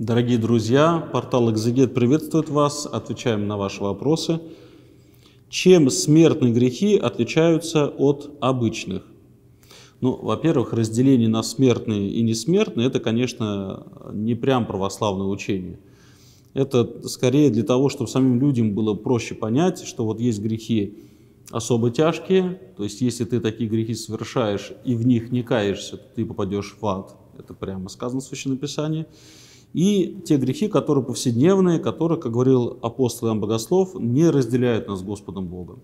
Дорогие друзья, портал «Экзегет» приветствует вас, отвечаем на ваши вопросы. Чем смертные грехи отличаются от обычных? Ну, во-первых, разделение на смертные и несмертные – это, конечно, не прям православное учение. Это скорее для того, чтобы самим людям было проще понять, что вот есть грехи особо тяжкие, то есть если ты такие грехи совершаешь и в них не каешься, то ты попадешь в ад. Это прямо сказано в Священном Писании и те грехи, которые повседневные, которые, как говорил апостол Иоанн Богослов, не разделяют нас с Господом Богом.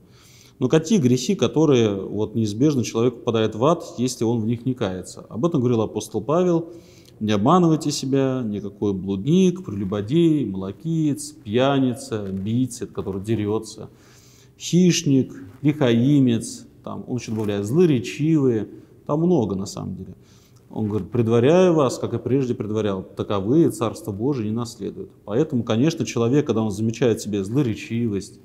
Но какие грехи, которые вот, неизбежно человек попадает в ад, если он в них не кается? Об этом говорил апостол Павел. Не обманывайте себя, никакой блудник, прелюбодей, малакиец, пьяница, бийца, который дерется, хищник, лихаимец, там, он еще добавляет, злоречивые, там много на самом деле. Он говорит, предваряю вас, как и прежде предварял, таковые Царство Божие не наследуют. Поэтому, конечно, человек, когда он замечает в себе злоречивость,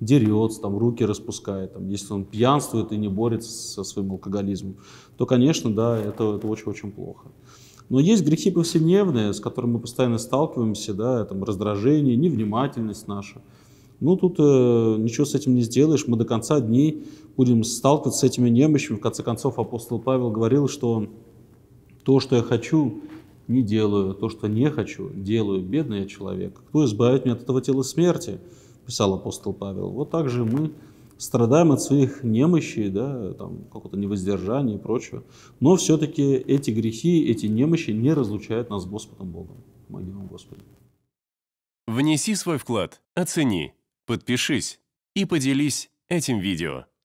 дерется, там, руки распускает, там, если он пьянствует и не борется со своим алкоголизмом, то, конечно, да, это, очень-очень плохо. Но есть грехи повседневные, с которыми мы постоянно сталкиваемся, да, там, раздражение, невнимательность наша. Ну, тут э, ничего с этим не сделаешь, мы до конца дней будем сталкиваться с этими немощами. В конце концов, апостол Павел говорил, что то, что я хочу, не делаю, то, что не хочу, делаю, бедный я человек. Кто избавит меня от этого тела смерти? Писал апостол Павел. Вот так же мы страдаем от своих немощей, да, там, какого-то невоздержания и прочего. Но все-таки эти грехи, эти немощи не разлучают нас с Господом Богом. Помоги нам, Господи. Внеси свой вклад, оцени, подпишись и поделись этим видео.